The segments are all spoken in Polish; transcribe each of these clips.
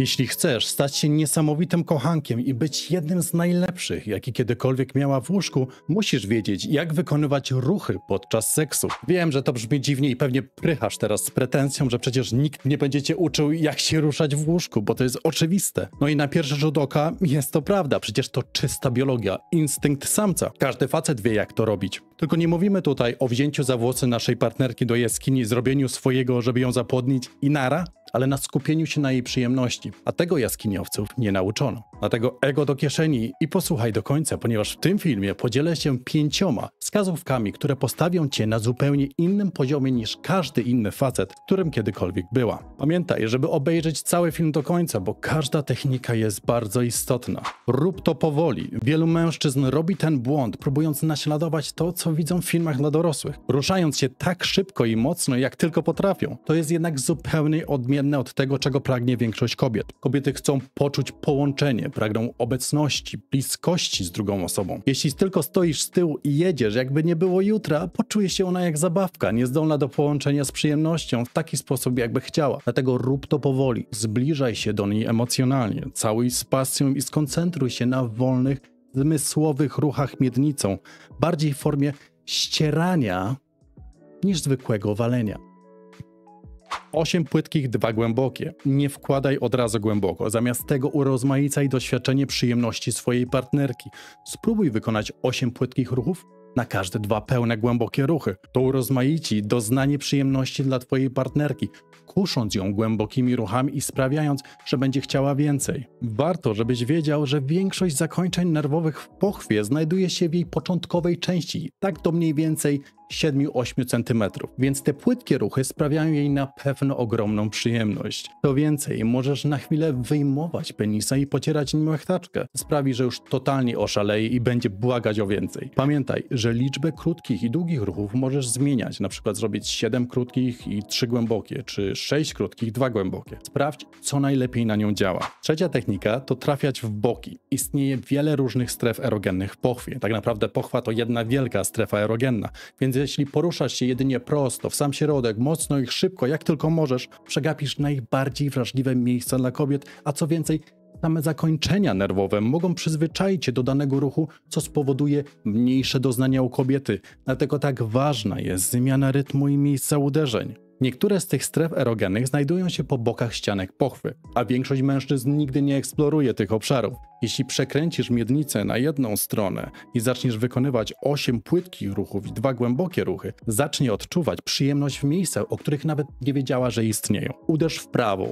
Jeśli chcesz stać się niesamowitym kochankiem i być jednym z najlepszych, jaki kiedykolwiek miała w łóżku, musisz wiedzieć, jak wykonywać ruchy podczas seksu. Wiem, że to brzmi dziwnie i pewnie prychasz teraz z pretensją, że przecież nikt nie będzie cię uczył, jak się ruszać w łóżku, bo to jest oczywiste. No i na pierwszy rzut oka jest to prawda, przecież to czysta biologia, instynkt samca. Każdy facet wie, jak to robić. Tylko nie mówimy tutaj o wzięciu za włosy naszej partnerki do jaskini, zrobieniu swojego, żeby ją zapłodnić i nara, ale na skupieniu się na jej przyjemności, a tego jaskiniowców nie nauczono. Dlatego ego do kieszeni i posłuchaj do końca, ponieważ w tym filmie podzielę się pięcioma wskazówkami, które postawią cię na zupełnie innym poziomie niż każdy inny facet, którym kiedykolwiek była. Pamiętaj, żeby obejrzeć cały film do końca, bo każda technika jest bardzo istotna. Rób to powoli. Wielu mężczyzn robi ten błąd, próbując naśladować to, co widzą w filmach dla dorosłych, ruszając się tak szybko i mocno, jak tylko potrafią. To jest jednak zupełnie odmienne odmienne od tego, czego pragnie większość kobiet. Kobiety chcą poczuć połączenie, pragną obecności, bliskości z drugą osobą. Jeśli tylko stoisz z tyłu i jedziesz, jakby nie było jutra, poczuje się ona jak zabawka, niezdolna do połączenia z przyjemnością w taki sposób, jakby chciała. Dlatego rób to powoli, zbliżaj się do niej emocjonalnie, całuj z pasją i skoncentruj się na wolnych, zmysłowych ruchach miednicą, bardziej w formie ścierania niż zwykłego walenia. 8 płytkich, 2 głębokie. Nie wkładaj od razu głęboko, zamiast tego urozmaicaj doświadczenie przyjemności swojej partnerki. Spróbuj wykonać 8 płytkich ruchów na każde dwa pełne głębokie ruchy. To urozmaici doznanie przyjemności dla twojej partnerki, kusząc ją głębokimi ruchami i sprawiając, że będzie chciała więcej. Warto, żebyś wiedział, że większość zakończeń nerwowych w pochwie znajduje się w jej początkowej części, tak do mniej więcej 7-8 cm, więc te płytkie ruchy sprawiają jej na pewno ogromną przyjemność. To więcej, możesz na chwilę wyjmować penisa i pocierać nim łechtaczkę. Sprawi, że już totalnie oszaleje i będzie błagać o więcej. Pamiętaj, że liczbę krótkich i długich ruchów możesz zmieniać, na przykład zrobić 7 krótkich i 3 głębokie, czy 6 krótkich, 2 głębokie. Sprawdź, co najlepiej na nią działa. Trzecia technika to trafiać w boki. Istnieje wiele różnych stref erogennych w pochwie. Tak naprawdę pochwa to jedna wielka strefa erogenna, więc jeśli poruszasz się jedynie prosto, w sam środek, mocno i szybko, jak tylko możesz, przegapisz najbardziej wrażliwe miejsca dla kobiet, a co więcej, same zakończenia nerwowe mogą przyzwyczaić się do danego ruchu, co spowoduje mniejsze doznania u kobiety. Dlatego tak ważna jest zmiana rytmu i miejsca uderzeń. Niektóre z tych stref erogennych znajdują się po bokach ścianek pochwy, a większość mężczyzn nigdy nie eksploruje tych obszarów. Jeśli przekręcisz miednicę na jedną stronę i zaczniesz wykonywać 8 płytkich ruchów i dwa głębokie ruchy, zacznie odczuwać przyjemność w miejscach, o których nawet nie wiedziała, że istnieją. Uderz w prawo,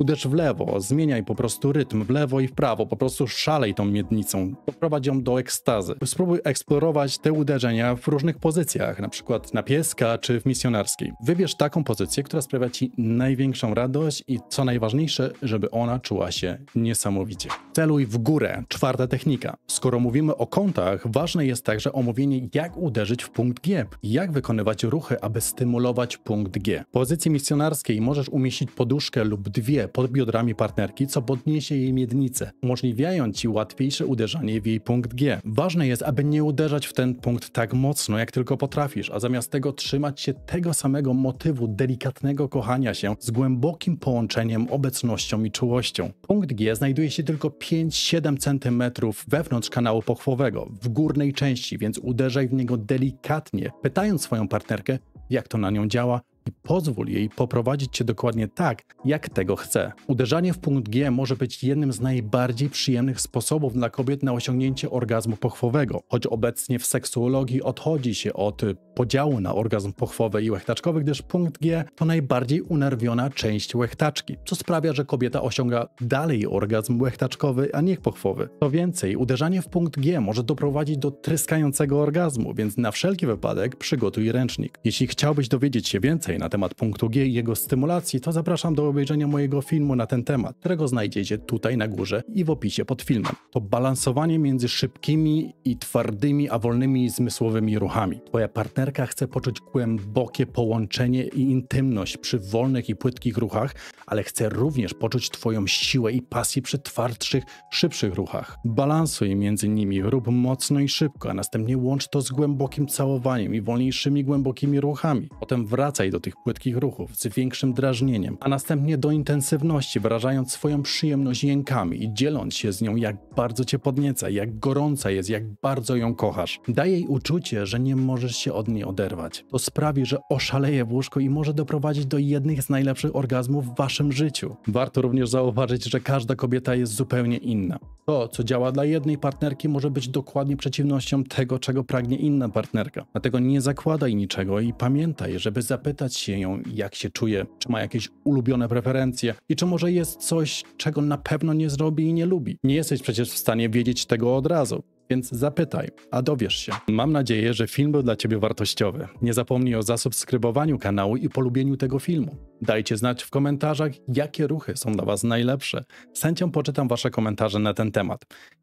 uderz w lewo, zmieniaj po prostu rytm w lewo i w prawo, po prostu szalej tą miednicą, poprowadź ją do ekstazy. Spróbuj eksplorować te uderzenia w różnych pozycjach, na przykład na pieska czy w misjonarskiej. Wybierz taką pozycję, która sprawia ci największą radość i co najważniejsze, żeby ona czuła się niesamowicie. Celuj w górę, czwarta technika. Skoro mówimy o kątach, ważne jest także omówienie jak uderzyć w punkt G, jak wykonywać ruchy, aby stymulować punkt G. W pozycji misjonarskiej możesz umieścić poduszkę lub dwie pod biodrami partnerki, co podniesie jej miednicę, umożliwiając ci łatwiejsze uderzanie w jej punkt G. Ważne jest, aby nie uderzać w ten punkt tak mocno, jak tylko potrafisz, a zamiast tego trzymać się tego samego motywu delikatnego kochania się z głębokim połączeniem, obecnością i czułością. Punkt G znajduje się tylko 5-7 cm wewnątrz kanału pochwowego, w górnej części, więc uderzaj w niego delikatnie, pytając swoją partnerkę, jak to na nią działa i pozwól jej poprowadzić cię dokładnie tak, jak tego chce. Uderzanie w punkt G może być jednym z najbardziej przyjemnych sposobów dla kobiet na osiągnięcie orgazmu pochwowego, choć obecnie w seksuologii odchodzi się od podziału na orgazm pochwowy i łechtaczkowy, gdyż punkt G to najbardziej unerwiona część łechtaczki, co sprawia, że kobieta osiąga dalej orgazm łechtaczkowy, a nie pochwowy. Co więcej, uderzanie w punkt G może doprowadzić do tryskającego orgazmu, więc na wszelki wypadek przygotuj ręcznik. Jeśli chciałbyś dowiedzieć się więcej na temat punktu G i jego stymulacji, to zapraszam do obejrzenia mojego filmu na ten temat, którego znajdziecie tutaj na górze i w opisie pod filmem. To balansowanie między szybkimi i twardymi, a wolnymi zmysłowymi ruchami. Twoja partnerka chce poczuć głębokie połączenie i intymność przy wolnych i płytkich ruchach, ale chce również poczuć Twoją siłę i pasję przy twardszych, szybszych ruchach. Balansuj między nimi, rób mocno i szybko, a następnie łącz to z głębokim całowaniem i wolniejszymi, głębokimi ruchami. Potem wracaj do tych płytkich ruchów z większym drażnieniem, a następnie do intensywności, wyrażając swoją przyjemność jękami i dzieląc się z nią, jak bardzo cię podnieca, jak gorąca jest, jak bardzo ją kochasz. Daje jej uczucie, że nie możesz się od niej oderwać. To sprawi, że oszaleje w łóżku i może doprowadzić do jednych z najlepszych orgazmów w waszym życiu. Warto również zauważyć, że każda kobieta jest zupełnie inna. To, co działa dla jednej partnerki, może być dokładnie przeciwnością tego, czego pragnie inna partnerka. Dlatego nie zakładaj niczego i pamiętaj, żeby zapytać się ją, jak się czuje, czy ma jakieś ulubione preferencje i czy może jest coś, czego na pewno nie zrobi i nie lubi. Nie jesteś przecież w stanie wiedzieć tego od razu. Więc zapytaj, a dowiesz się. Mam nadzieję, że film był dla Ciebie wartościowy. Nie zapomnij o zasubskrybowaniu kanału i polubieniu tego filmu. Dajcie znać w komentarzach, jakie ruchy są dla Was najlepsze. Z chęcią poczytam Wasze komentarze na ten temat.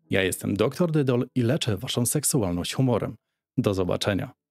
Ja jestem dr Dydol i leczę Waszą seksualność humorem. Do zobaczenia.